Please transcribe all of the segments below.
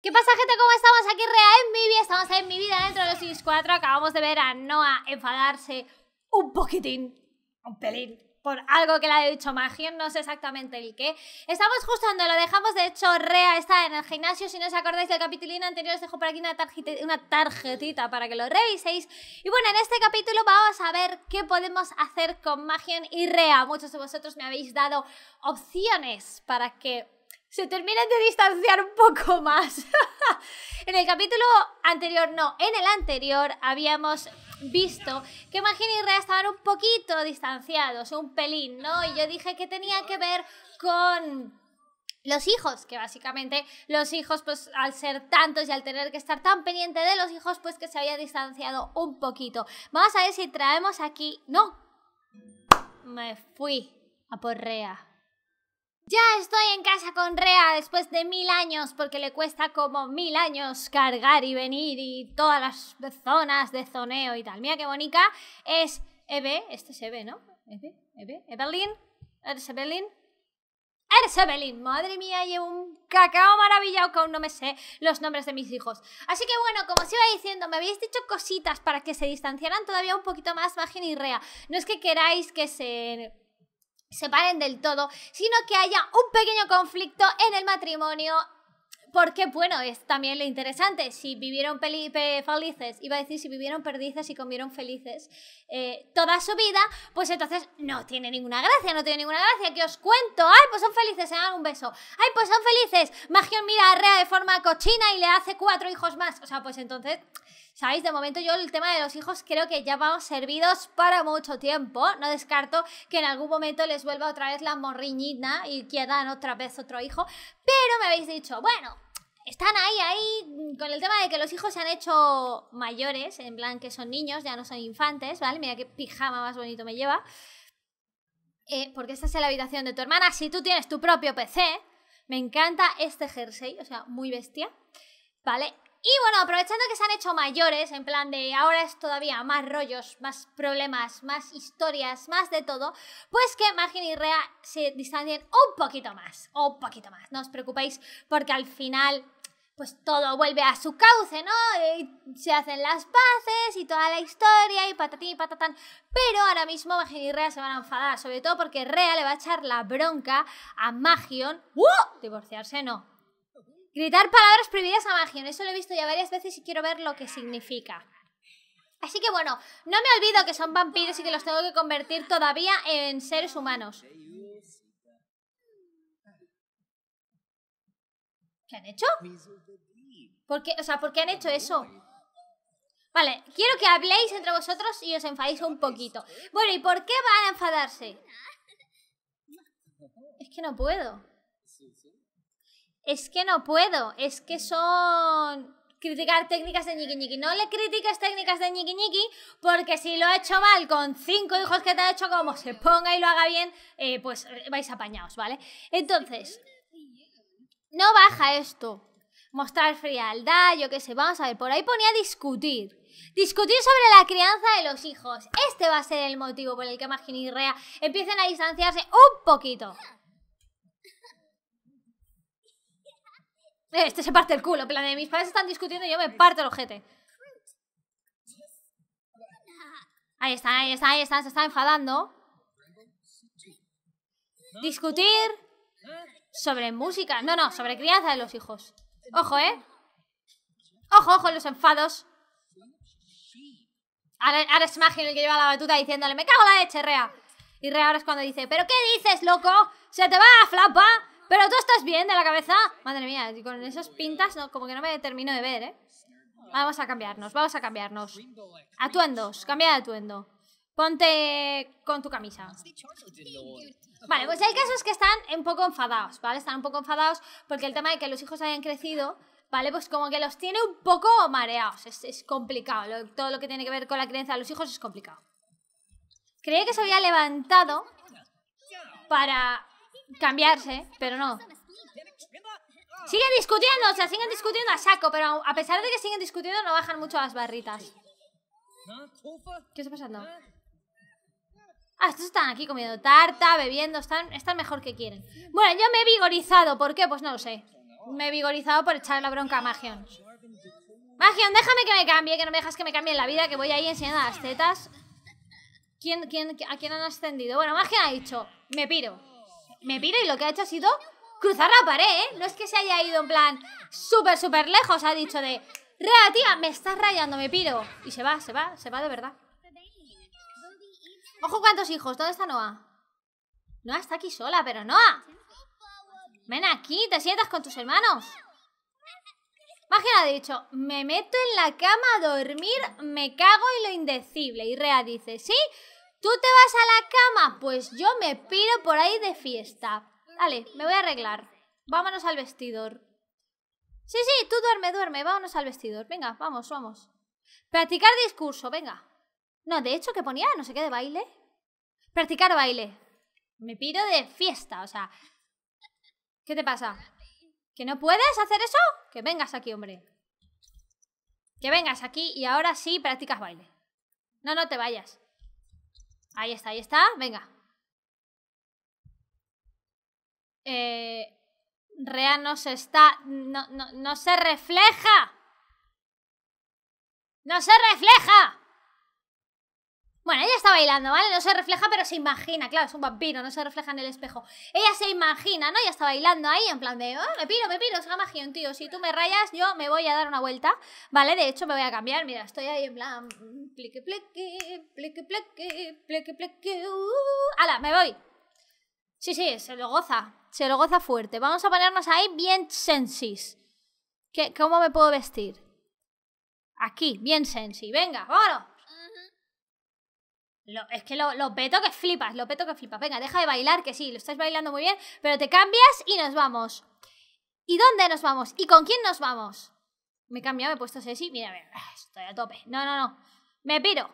¿Qué pasa gente? ¿Cómo estamos? Aquí Rea en mi vida, estamos en mi vida dentro de los Sims 4 Acabamos de ver a Noah enfadarse un poquitín, un pelín, por algo que le ha dicho Magien, no sé exactamente el qué. Estamos justo donde lo dejamos, de hecho Rea está en el gimnasio, si no os acordáis del capítulo anterior os dejo por aquí una, una tarjetita para que lo reviséis. Y bueno, en este capítulo vamos a ver qué podemos hacer con Magien y Rea. Muchos de vosotros me habéis dado opciones para que se terminan de distanciar un poco más. en el capítulo anterior, no, en el anterior habíamos visto que Magin y Rea estaban un poquito distanciados, un pelín, ¿no? Y yo dije que tenía que ver con los hijos, que básicamente los hijos, pues al ser tantos y al tener que estar tan pendiente de los hijos, pues que se había distanciado un poquito. Vamos a ver si traemos aquí... No. Me fui a por Rea. Ya estoy en casa con Rea después de mil años, porque le cuesta como mil años cargar y venir y todas las zonas de zoneo y tal. Mira qué bonita. Es Eve, este es Eve, ¿no? Eve, Eve, Evelyn, Evelyn? madre mía, llevo un cacao maravillado que aún no me sé los nombres de mis hijos. Así que bueno, como os iba diciendo, me habéis dicho cositas para que se distanciaran todavía un poquito más Magin y Rea. No es que queráis que se separen del todo, sino que haya un pequeño conflicto en el matrimonio porque, bueno, es también lo interesante. Si vivieron felices, iba a decir si vivieron perdices y comieron felices eh, toda su vida, pues entonces no tiene ninguna gracia, no tiene ninguna gracia. Que os cuento, ay, pues son felices, se dan un beso. Ay, pues son felices, Magion mira a Rea de forma cochina y le hace cuatro hijos más. O sea, pues entonces ¿Sabéis? De momento yo el tema de los hijos creo que ya vamos servidos para mucho tiempo. No descarto que en algún momento les vuelva otra vez la morriñita y quedan otra vez otro hijo. Pero me habéis dicho, bueno, están ahí, ahí, con el tema de que los hijos se han hecho mayores, en plan que son niños, ya no son infantes, ¿vale? Mira qué pijama más bonito me lleva. Eh, porque esta es la habitación de tu hermana. Si tú tienes tu propio PC, me encanta este jersey, o sea, muy bestia. ¿Vale? Y bueno, aprovechando que se han hecho mayores, en plan de ahora es todavía más rollos, más problemas, más historias, más de todo, pues que Magin y Rea se distancien un poquito más, un poquito más. No os preocupéis porque al final pues todo vuelve a su cauce, ¿no? Y se hacen las paces y toda la historia y patatín y patatán. Pero ahora mismo Magion y Rea se van a enfadar, sobre todo porque Rea le va a echar la bronca a Magion. ¡Uh! Divorciarse no, Gritar palabras prohibidas a magia, eso lo he visto ya varias veces y quiero ver lo que significa. Así que bueno, no me olvido que son vampiros y que los tengo que convertir todavía en seres humanos. ¿Qué han hecho? ¿Por O sea, ¿por qué han hecho eso? Vale, quiero que habléis entre vosotros y os enfadéis un poquito. Bueno, ¿y por qué van a enfadarse? Es que no puedo es que no puedo, es que son criticar técnicas de ñiqui ñiqui. No le critiques técnicas de ñiqui ñiqui, porque si lo ha hecho mal con cinco hijos que te ha hecho, como se ponga y lo haga bien, eh, pues eh, vais apañados, ¿vale? Entonces, no baja esto. Mostrar frialdad, yo qué sé, vamos a ver, por ahí ponía discutir. Discutir sobre la crianza de los hijos. Este va a ser el motivo por el que Magin y Rea empiecen a distanciarse un poquito. Eh, este se parte el culo, plan de mis padres están discutiendo y yo me parto el ojete. Ahí está, ahí están, ahí están, se está enfadando. Discutir sobre música. No, no, sobre crianza de los hijos. Ojo, ¿eh? Ojo, ojo, los enfados. Ahora, es Magin el que lleva la batuta diciéndole, me cago en la leche, Rea. Y Rea ahora es cuando dice, ¿pero qué dices, loco? ¿Se te va la flapa? ¿Pero tú estás bien de la cabeza? Madre mía, con esas pintas como que no me termino de ver, ¿eh? Vamos a cambiarnos, vamos a cambiarnos. Atuendos, cambia de atuendo. Ponte con tu camisa. Vale, pues hay casos que están un poco enfadados, ¿vale? Están un poco enfadados porque el tema de que los hijos hayan crecido, ¿vale? Pues como que los tiene un poco mareados. Es, complicado. todo lo que tiene que ver con la creencia de los hijos es complicado. Creía que se había levantado para cambiarse, pero no. Siguen discutiendo, o sea, siguen discutiendo a saco, pero a pesar de que siguen discutiendo, no bajan mucho las barritas. ¿Qué está pasando? Ah, estos están aquí comiendo tarta, bebiendo, están, están mejor que quieren. Bueno, yo me he vigorizado, ¿por qué? Pues no lo sé. Me he vigorizado por echar la bronca a Magion. Magion, déjame que me cambie, que no me dejas que me cambie en la vida, que voy ahí enseñando las tetas. ¿Quién, quién, ¿A quién han ascendido? Bueno, Magion ha dicho, me piro me piro y lo que ha hecho ha sido cruzar la pared, ¿eh? No es que se haya ido en plan súper, súper lejos, ha dicho de... Rea, tía, me estás rayando, me piro. Y se va, se va, se va de verdad. Ojo cuántos hijos, ¿dónde está Noah? Noah está aquí sola, pero Noah. Ven aquí, te sientas con tus hermanos. Magia ha dicho, me meto en la cama a dormir, me cago en lo indecible. Y Rea dice, sí, ¿Tú te vas a la cama? Pues yo me piro por ahí de fiesta. Dale, me voy a arreglar. Vámonos al vestidor. Sí, sí, tú duerme, duerme, vámonos al vestidor. Venga, vamos, vamos. Practicar discurso, venga. No, de hecho, que ponía? No sé qué de baile. Practicar baile. Me piro de fiesta, o sea. ¿Qué te pasa? ¿Que no puedes hacer eso? Que vengas aquí, hombre. Que vengas aquí y ahora sí practicas baile. No, no te vayas. Ahí está, ahí está. Venga. Eh, Rea no se está... No, no se refleja. No se refleja. Bueno, ella está bailando, ¿vale? No se refleja, pero se imagina. Claro, es un vampiro, no se refleja en el espejo. Ella se imagina, ¿no? Ella está bailando ahí en plan de, oh, me piro, me piro, es magia, tío. Si tú me rayas, yo me voy a dar una vuelta, ¿vale? De hecho, me voy a cambiar. Mira, estoy ahí en plan, plique, pleque, pleque, pleque, pleque, plique, ¡Hala, me voy! Sí, sí, se lo goza. Se lo goza fuerte. Vamos a ponernos ahí bien sensis. ¿Qué, ¿Cómo me puedo vestir? Aquí, bien sensi. Venga, vámonos es que lo, peto que flipas, lo peto que flipas. Venga, deja de bailar, que sí, lo estás bailando muy bien, pero te cambias y nos vamos. ¿Y dónde nos vamos? ¿Y con quién nos vamos? Me he cambiado, me he puesto sí Mira, mira, ah, estoy a tope. No, no, no. Me piro.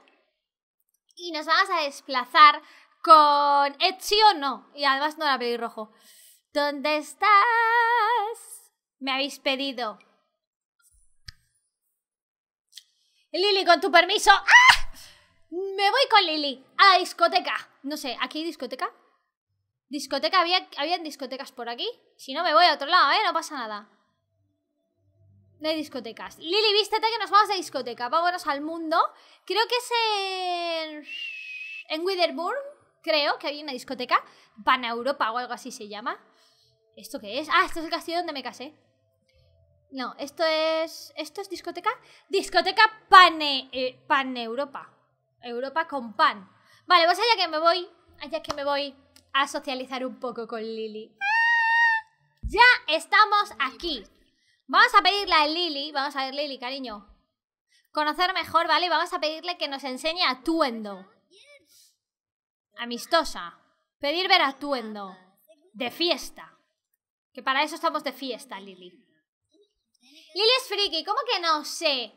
Y nos vamos a desplazar con o no. Y además no la rojo ¿Dónde estás? Me habéis pedido. Lili, con tu permiso. ¡Ah! Me voy con Lili a la discoteca. No sé, ¿aquí hay discoteca? ¿Discoteca? ¿Había, ¿Habían discotecas por aquí? Si no, me voy a otro lado, ¿eh? No pasa nada. No hay discotecas. Lili, vístete que nos vamos de discoteca. Vámonos al mundo. Creo que es en... En Witherburn, creo que hay una discoteca. Paneuropa Europa o algo así se llama. ¿Esto qué es? Ah, esto es el castillo donde me casé. No, esto es... ¿Esto es discoteca? Discoteca Pane... Eh, Europa. Europa con pan. Vale, pues allá que me voy, allá que me voy a socializar un poco con Lili. Ya estamos aquí. Vamos a pedirle a Lili, vamos a ver Lili, cariño. Conocer mejor, ¿vale? Vamos a pedirle que nos enseñe atuendo. Amistosa. Pedir ver atuendo. De fiesta. Que para eso estamos de fiesta, Lili. Lili es friki, ¿cómo que no sé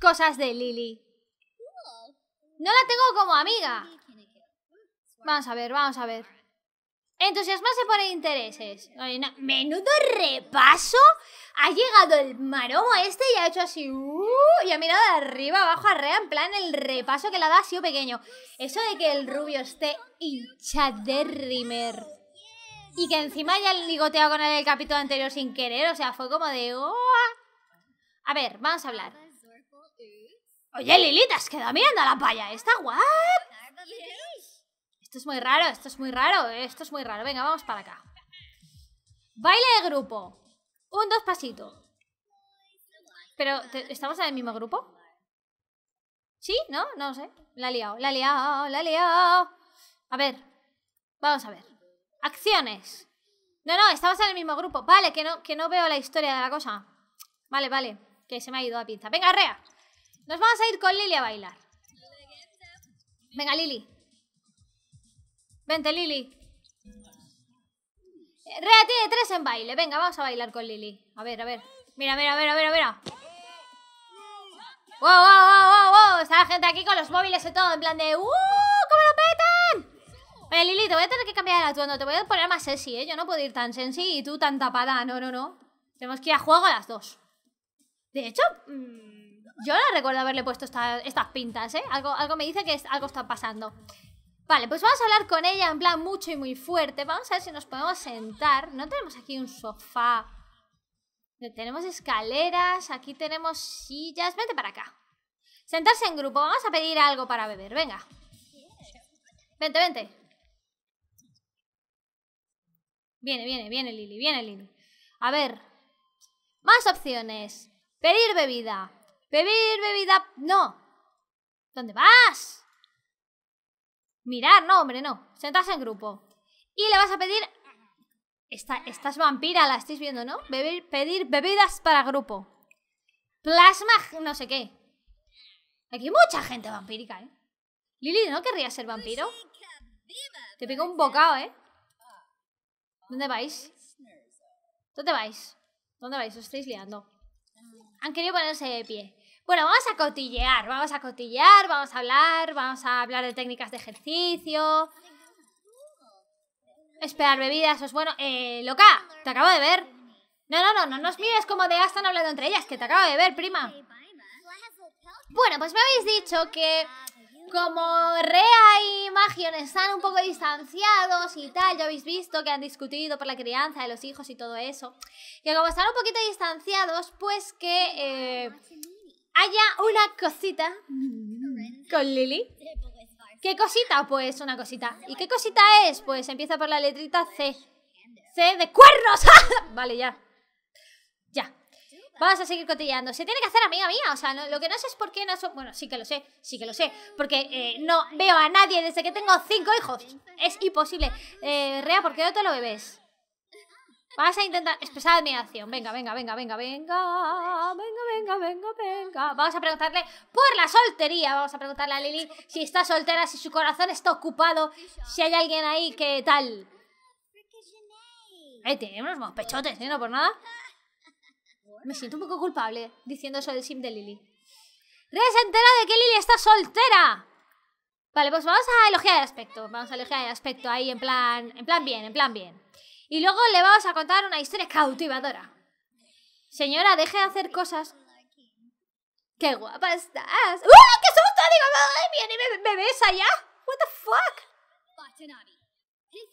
cosas de Lili? No la tengo como amiga. Vamos a ver, vamos a ver. se por intereses. Menudo repaso. Ha llegado el maromo este y ha hecho así. Uh, y ha mirado de arriba abajo rea En plan, el repaso que le ha dado ha sido pequeño. Eso de que el rubio esté hinchadérrimer. Y que encima ya el ligoteado con el capítulo anterior sin querer. O sea, fue como de. Oh". A ver, vamos a hablar. Oye, Lilita, quedado mirando a la paya. Está guap. Esto es muy raro, esto es muy raro, eh, esto es muy raro. Venga, vamos para acá. Baile de grupo. Un, dos pasito. Pero, ¿estamos en el mismo grupo? ¿Sí? ¿No? No sé. La he liado, la he liado, la he liado. A ver, vamos a ver. Acciones. No, no, estamos en el mismo grupo. Vale, que no, que no veo la historia de la cosa. Vale, vale, que se me ha ido a pinza. Venga, Rea. Nos vamos a ir con Lili a bailar. Venga, Lili. Vente, Lili. Eh, Rea tiene tres en baile. Venga, vamos a bailar con Lili. A ver, a ver. Mira, mira, mira, mira, mira. ¡Wow, wow, wow, wow, wow! Está la gente aquí con los móviles y todo, en plan de ¡Uh! ¡Cómo lo petan! Oye, Lili, te voy a tener que cambiar el atuendo. Te voy a poner más sensi, ¿eh? Yo no puedo ir tan sensi y tú tan tapada. No, no, no. Tenemos que ir a juego las dos. De hecho, mmm yo no recuerdo haberle puesto estas pintas, ¿eh? Algo, algo me dice que algo está pasando. Vale, pues vamos a hablar con ella en plan mucho y muy fuerte. Vamos a ver si nos podemos sentar. No tenemos aquí un sofá. Tenemos escaleras, aquí tenemos sillas. Vente para acá. Sentarse en grupo. Vamos a pedir algo para beber. Venga. Vente, vente. Viene, viene, viene Lili, viene Lili. A ver. Más opciones. Pedir bebida. Beber bebida... No. ¿Dónde vas? Mirar, no, hombre, no. sentas en grupo. Y le vas a pedir... Esta, vampira, la estáis viendo, ¿no? Beber, pedir bebidas para grupo. Plasma, no sé qué. Aquí hay mucha gente vampírica, ¿eh? Lili, ¿no querría ser vampiro? Te pego un bocado, ¿eh? ¿Dónde vais? ¿Dónde vais? ¿Dónde vais? Os estáis liando. Han querido ponerse de pie. Bueno, vamos a cotillear, vamos a cotillear, vamos a hablar, vamos a hablar de técnicas de ejercicio. Esperar bebidas, eso es pues bueno. Eh, loca, te acabo de ver. No, no, no, no nos mires como de están hablando entre ellas, que te acabo de ver, prima. Bueno, pues me habéis dicho que como Rea y Magion están un poco distanciados y tal, ya habéis visto que han discutido por la crianza de los hijos y todo eso, que como están un poquito distanciados, pues que eh, haya una cosita con Lily. ¿Qué cosita? Pues una cosita. ¿Y qué cosita es? Pues empieza por la letrita C. C de cuernos. vale, ya. Ya. Vamos a seguir cotilleando. Se tiene que hacer amiga mía. O sea, lo que no sé es por qué no soy... Bueno, sí que lo sé, sí que lo sé. Porque eh, no veo a nadie desde que tengo cinco hijos. Es imposible. Eh, Rea, ¿por qué no te lo bebes? Vas a intentar expresar admiración. Venga, venga, venga, venga, venga. Venga, venga, venga, venga. Vamos a preguntarle por la soltería. Vamos a preguntarle a Lili si está soltera, si su corazón está ocupado, si hay alguien ahí que tal. Eh, tiene unos pechotes, ¿eh? No por nada. Me siento un poco culpable diciendo eso del sim de Lily. ¡Debes entera de que Lili está soltera. Vale, pues vamos a elogiar el aspecto. Vamos a elogiar el aspecto ahí en plan, en plan bien, en plan bien. Y luego le vamos a contar una historia cautivadora. Señora, deje de hacer cosas. ¡Qué guapa estás! ¡Uh! ¡Qué susto! Digo, me, ¿What the fuck?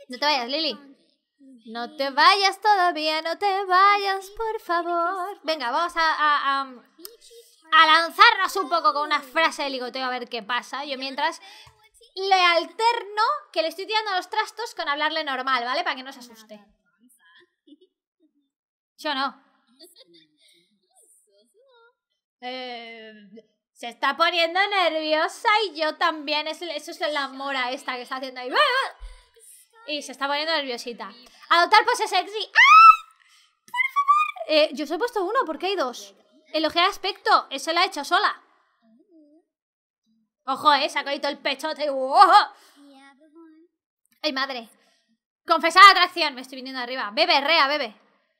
No te vayas, Lily. No te vayas todavía, no te vayas, por favor. Venga, vamos a, a, a lanzarnos un poco con una frase de ligoteo a ver qué pasa. Yo mientras le alterno que le estoy tirando los trastos con hablarle normal, ¿vale? Para que no se asuste. Yo no. Eh, se está poniendo nerviosa y yo también. Eso es la mora esta que está haciendo ahí. Y se está poniendo nerviosita. Adoptar pose sexy. ¡Ah! ¡Por favor! Eh, yo os he puesto uno porque hay dos. Elogia aspecto. Eso la ha hecho sola. Ojo, eh, Se ha el pechote. ¡Ojo! ¡Ay, madre! Confesar atracción. Me estoy viniendo arriba. Bebe, rea, bebe.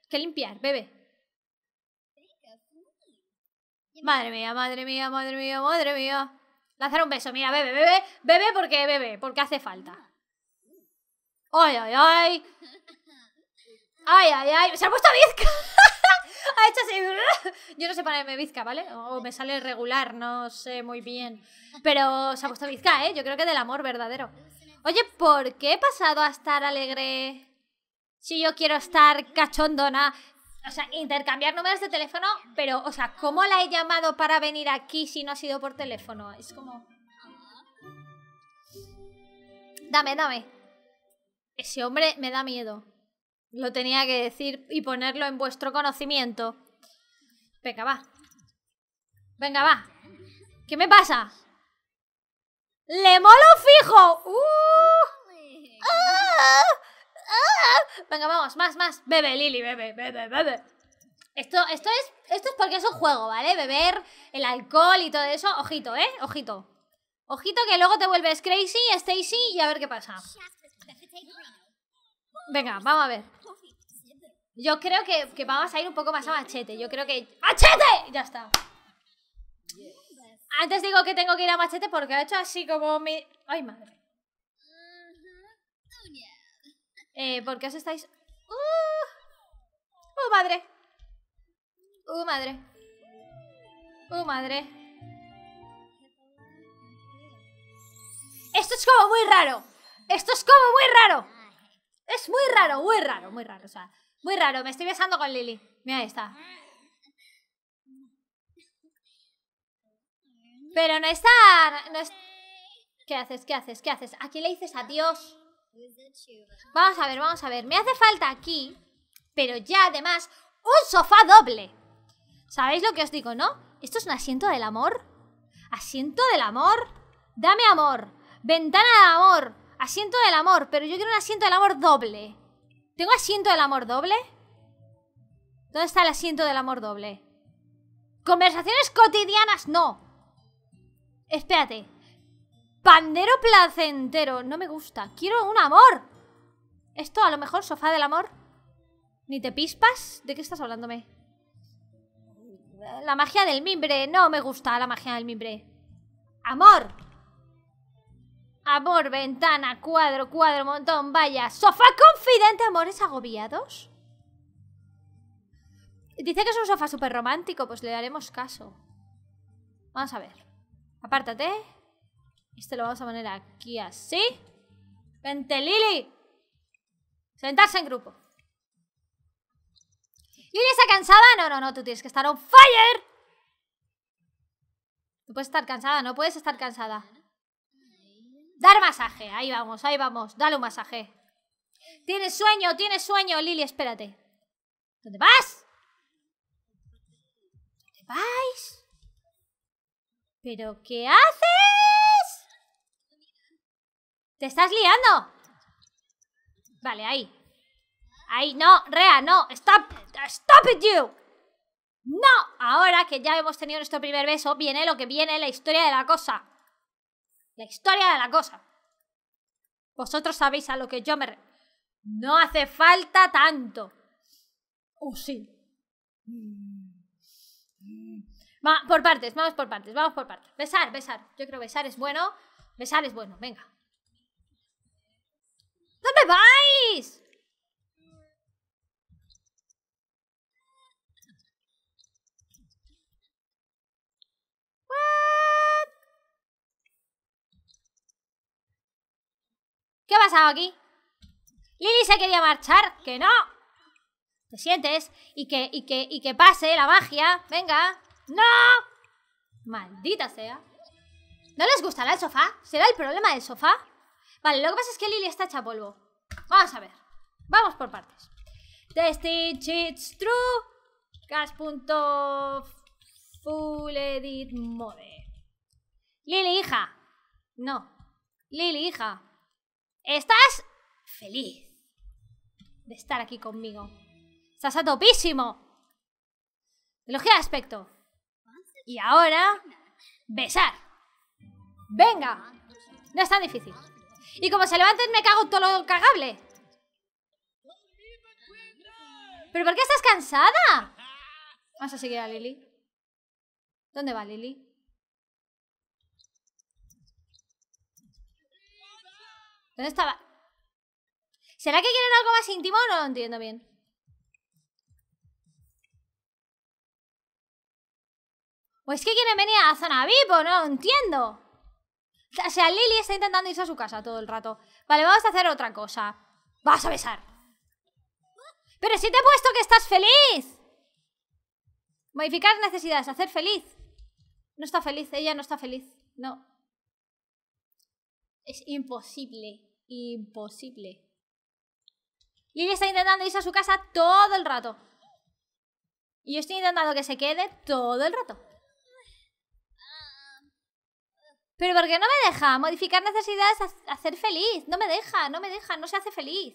Que limpiar, bebe. Madre mía, madre mía, madre mía, madre mía. Lanzar un beso. Mira, bebe, bebe, bebe porque bebe, porque hace falta. ¡Ay, ay, ay! ¡Ay, ay, ay! ¡Se ha puesto bizca. ha hecho Yo no sé para me bizca, ¿vale? O me sale regular, no sé muy bien. Pero se ha puesto bizca, ¿eh? Yo creo que del amor verdadero. Oye, ¿por qué he pasado a estar alegre si yo quiero estar cachondona? O sea, intercambiar números de teléfono, pero, o sea, ¿cómo la he llamado para venir aquí si no ha sido por teléfono? Es como... Dame, dame. Ese hombre me da miedo. Lo tenía que decir y ponerlo en vuestro conocimiento. Venga, va. Venga, va. ¿Qué me pasa? ¡Le molo fijo! ¡Uh! ¡Ah! ¡Ah! Venga, vamos, más, más. Bebe, Lili, bebe, bebe, bebe. Esto, esto, es, esto es porque es un juego, ¿vale? Beber, el alcohol y todo eso. Ojito, ¿eh? Ojito. Ojito que luego te vuelves crazy, Stacy, y a ver qué pasa. Venga, vamos a ver. Yo creo que, vamos a ir un poco más a machete. Yo creo que. ¡Machete! Ya está. Antes digo que tengo que ir a machete porque ha hecho así como mi. ¡Ay, madre! Eh, ¿Por qué os estáis.? ¡Uh! ¡Uh, madre! ¡Uh, madre! ¡Uh, madre! Esto es como muy raro. Esto es como muy raro. Es muy raro, muy raro, muy raro. O sea, muy raro. Me estoy besando con Lili. Mira, ahí está. Pero no está. ¿Qué haces? ¿Qué haces? ¿Qué haces? Aquí le dices adiós. Vamos a ver, vamos a ver. Me hace falta aquí, pero ya además, un sofá doble. ¿Sabéis lo que os digo, no? ¿Esto es un asiento del amor? ¿Asiento del amor? Dame amor. Ventana de amor. Asiento del amor, pero yo quiero un asiento del amor doble. ¿Tengo asiento del amor doble? ¿Dónde está el asiento del amor doble? Conversaciones cotidianas, no. Espérate. Pandero placentero, no me gusta. Quiero un amor. Esto a lo mejor, sofá del amor. ¿Ni te pispas? ¿De qué estás hablándome? La magia del mimbre, no me gusta la magia del mimbre. Amor. Amor, ventana, cuadro, cuadro, montón, vaya. Sofá confidente, amores agobiados. Dice que es un sofá súper romántico, pues le daremos caso. Vamos a ver. Apártate. Este lo vamos a poner aquí así. ¡Vente, Lili! Sentarse en grupo. ¿Lili está cansada? No, no, no, tú tienes que estar on fire. No puedes estar cansada, no puedes estar cansada. Dar masaje, ahí vamos, ahí vamos, dale un masaje. Tienes sueño, tienes sueño, Lily, espérate. ¿Dónde vas? ¿Dónde vais? ¿Pero qué haces? ¡Te estás liando! Vale, ahí. Ahí, no, Rea, no. Stop, stop it you. No, ahora que ya hemos tenido nuestro primer beso, viene lo que viene, la historia de la cosa. La historia de la cosa. Vosotros sabéis a lo que yo me... No hace falta tanto. Oh, sí. Va, por partes, vamos por partes, vamos por partes. Besar, besar. Yo creo que besar es bueno. Besar es bueno, venga. ¿Dónde vais? ¿Qué ha pasado aquí? Lili se quería marchar, que no. Te sientes y que, y que, y que pase la magia. Venga. ¡No! Maldita sea. ¿No les gustará el sofá? ¿Será el problema del sofá? Vale, lo que pasa es que Lily está hecha polvo. Vamos a ver. Vamos por partes. cheats true True. full edit mode. Lily, hija. No. Lily, hija. Estás feliz de estar aquí conmigo. Estás a topísimo. Elogía de aspecto. Y ahora, besar. Venga. No es tan difícil. Y como se levanten, me cago todo lo cagable. ¿Pero por qué estás cansada? Vas a seguir a Lily. ¿Dónde va Lily? ¿Dónde estaba? ¿Será que quieren algo más íntimo? No lo entiendo bien. ¿O es que quieren venir a la zona no lo entiendo? O sea, Lily está intentando irse a su casa todo el rato. Vale, vamos a hacer otra cosa. Vas a besar. Pero si te he puesto que estás feliz. Modificar necesidades, hacer feliz. No está feliz, ella no está feliz. No. Es imposible. Imposible. Y ella está intentando irse a su casa todo el rato. Y yo estoy intentando que se quede todo el rato. Pero ¿por qué no me deja? Modificar necesidades, a hacer feliz. No me deja, no me deja, no se hace feliz.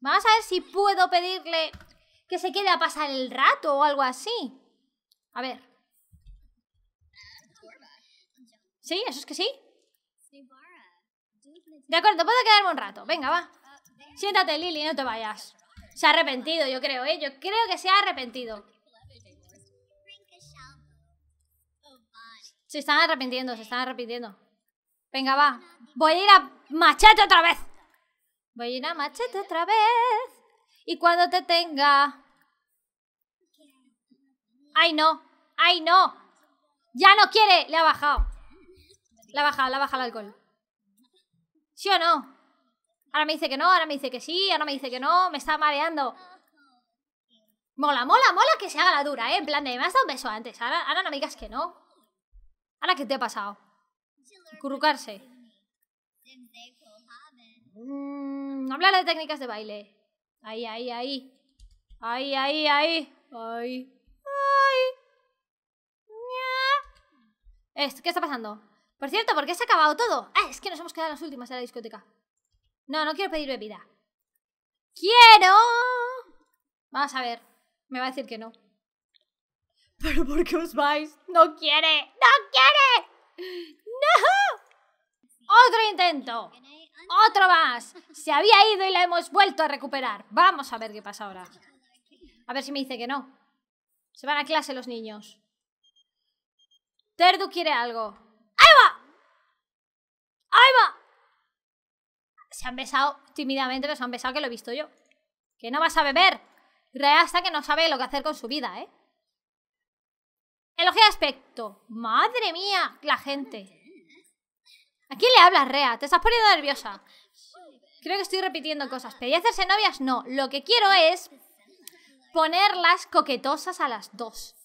Vamos a ver si puedo pedirle que se quede a pasar el rato o algo así. A ver. Sí, eso es que sí. De acuerdo, puedo quedarme un rato. Venga, va. Siéntate, Lili, no te vayas. Se ha arrepentido, yo creo, ¿eh? Yo creo que se ha arrepentido. Se están arrepintiendo, se están arrepintiendo. Venga, va. Voy a ir a machete otra vez. Voy a ir a machete otra vez. Y cuando te tenga... ¡Ay, no! ¡Ay, no! ¡Ya no quiere! Le ha bajado. Le ha bajado, le ha bajado el alcohol. ¿Sí o no? Ahora me dice que no, ahora me dice que sí, ahora me dice que no, me está mareando. Mola, mola, mola que se haga la dura, ¿eh? En plan de, me has dado un beso antes, ahora, no me digas que no. ¿Ahora qué te ha pasado? Currucarse. Mm, hablar de técnicas de baile. Ahí, ahí, ahí. Ahí, ahí, ahí. ay. Ay ¿Qué está pasando? Por cierto, ¿por qué se ha acabado todo? Ah, es que nos hemos quedado las últimas de la discoteca. No, no quiero pedir bebida. ¡Quiero! Vamos a ver. Me va a decir que no. ¿Pero por qué os vais? ¡No quiere! ¡No quiere! ¡No! ¡Otro intento! ¡Otro más! Se había ido y la hemos vuelto a recuperar. Vamos a ver qué pasa ahora. A ver si me dice que no. Se van a clase los niños. Terdu quiere algo. Se han besado tímidamente, pero se han besado que lo he visto yo. Que no vas a beber. Rea hasta que no sabe lo que hacer con su vida, ¿eh? Elogia de aspecto. ¡Madre mía! La gente. ¿A quién le hablas, Rea? Te estás poniendo nerviosa. Creo que estoy repitiendo cosas. ¿Pedía hacerse novias, no. Lo que quiero es ponerlas coquetosas a las dos.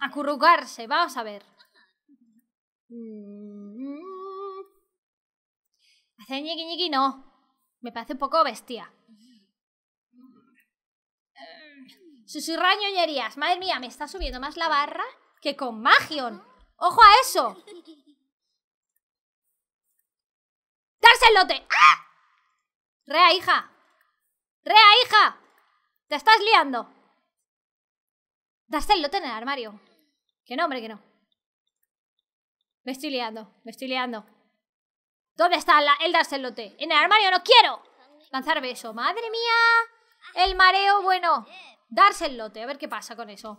Acurrucarse, vamos a ver. Mm, hacer no. Me parece un poco bestia. Susurra ñoñerías. Madre mía, me está subiendo más la barra que con Magion. ¡Ojo a eso! ¡Darse el lote! ¡Ah! Rea, hija. Rea, hija. Te estás liando. Darse el lote en el armario. Que nombre, hombre, que no. Me estoy liando, me estoy liando. ¿Dónde está darse el lote? En el armario, no quiero. Lanzar beso. Madre mía. El mareo, bueno. Darse el lote, a ver qué pasa con eso.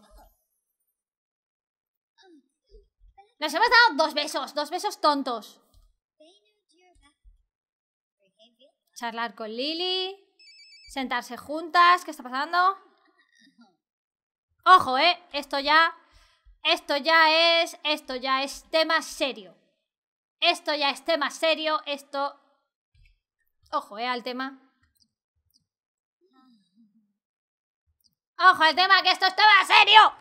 Nos hemos dado dos besos, dos besos tontos. Charlar con Lily. Sentarse juntas. ¿Qué está pasando? Ojo, ¿eh? Esto ya... Esto ya es... Esto ya es tema serio. Esto ya es tema serio, esto... Ojo, eh, al tema. Ojo al tema, que esto es tema serio.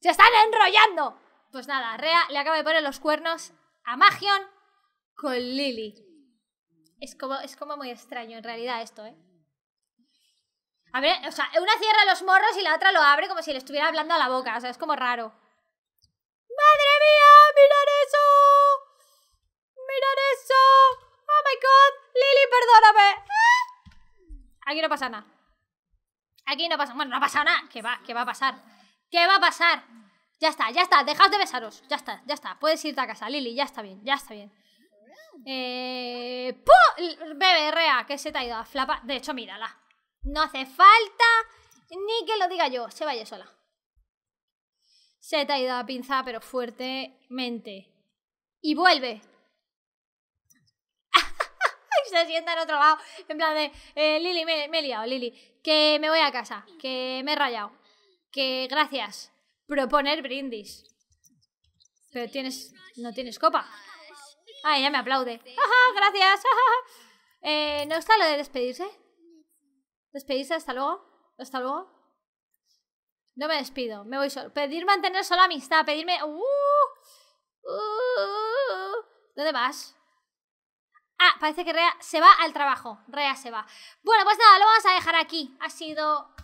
Se están enrollando. Pues nada, Rea le acaba de poner los cuernos a Magion con Lily. Es como, es como muy extraño en realidad esto, ¿eh? A ver, o sea, una cierra los morros y la otra lo abre como si le estuviera hablando a la boca. O sea, es como raro. ¡Madre mía! ¡Mirad eso! Aquí no pasa nada. Aquí no pasa. Bueno, no ha pasado nada. ¿Qué va, qué va a pasar? ¿Qué va a pasar? Ya está, ya está. Dejad de besaros. Ya está, ya está. Puedes irte a casa, Lili. Ya está bien, ya está bien. Eh, ¡pum! Bebe, rea, que se te ha ido a flapa. De hecho, mírala. No hace falta ni que lo diga yo. Se vaya sola. Se te ha ido a pinza, pero fuertemente. Y vuelve se sienta en otro lado, en plan de, eh, Lili, me, he liado, Lili, que me voy a casa, que me he rayado, que gracias, proponer brindis. Pero tienes, no tienes copa. Ah, ella me aplaude. gracias. Eh, ¿No está lo de despedirse? ¿Despedirse? ¿Hasta luego? ¿Hasta luego? No me despido, me voy solo. Pedir mantener solo amistad, pedirme... Uh, uh, uh, ¿Dónde vas? Ah, parece que Rea se va al trabajo. Rea se va. Bueno, pues nada, lo vamos a dejar aquí. Ha sido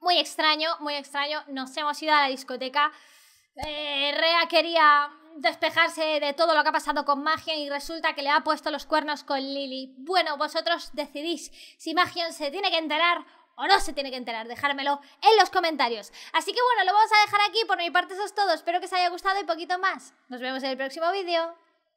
muy extraño, muy extraño. Nos hemos ido a la discoteca. Eh, Rea quería despejarse de todo lo que ha pasado con Magion y resulta que le ha puesto los cuernos con Lily. Bueno, vosotros decidís si Magion se tiene que enterar o no se tiene que enterar, dejármelo en los comentarios. Así que bueno, lo vamos a dejar aquí, por mi parte eso es todo, espero que os haya gustado y poquito más. Nos vemos en el próximo vídeo.